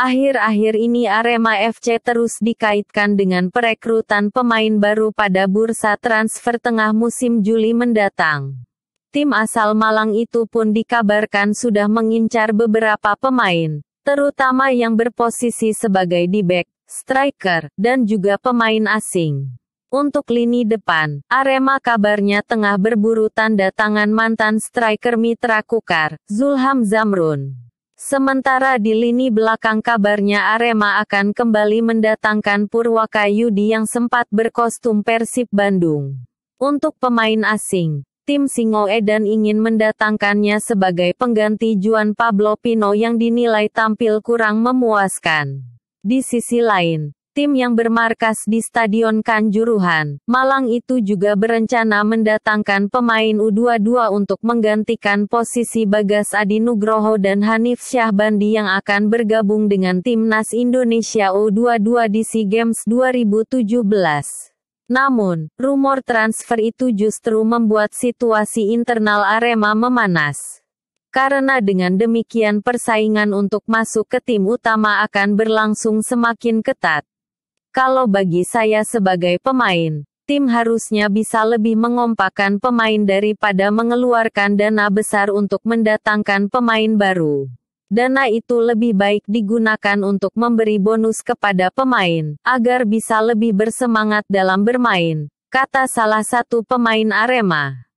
Akhir-akhir ini Arema FC terus dikaitkan dengan perekrutan pemain baru pada bursa transfer tengah musim Juli mendatang. Tim asal Malang itu pun dikabarkan sudah mengincar beberapa pemain, terutama yang berposisi sebagai di back, striker, dan juga pemain asing. Untuk lini depan, Arema kabarnya tengah berburu tanda tangan mantan striker mitra Kukar, Zulham Zamrun. Sementara di lini belakang kabarnya Arema akan kembali mendatangkan Yudi yang sempat berkostum Persib Bandung. Untuk pemain asing, tim Singoedan ingin mendatangkannya sebagai pengganti Juan Pablo Pino yang dinilai tampil kurang memuaskan. Di sisi lain, tim yang bermarkas di Stadion Kanjuruhan, Malang itu juga berencana mendatangkan pemain U22 untuk menggantikan posisi Bagas Adi Nugroho dan Hanif Syahbandi yang akan bergabung dengan Timnas Indonesia U22 di SEA Games 2017. Namun, rumor transfer itu justru membuat situasi internal Arema memanas. Karena dengan demikian persaingan untuk masuk ke tim utama akan berlangsung semakin ketat. Kalau bagi saya sebagai pemain, tim harusnya bisa lebih mengompakkan pemain daripada mengeluarkan dana besar untuk mendatangkan pemain baru. Dana itu lebih baik digunakan untuk memberi bonus kepada pemain, agar bisa lebih bersemangat dalam bermain, kata salah satu pemain Arema.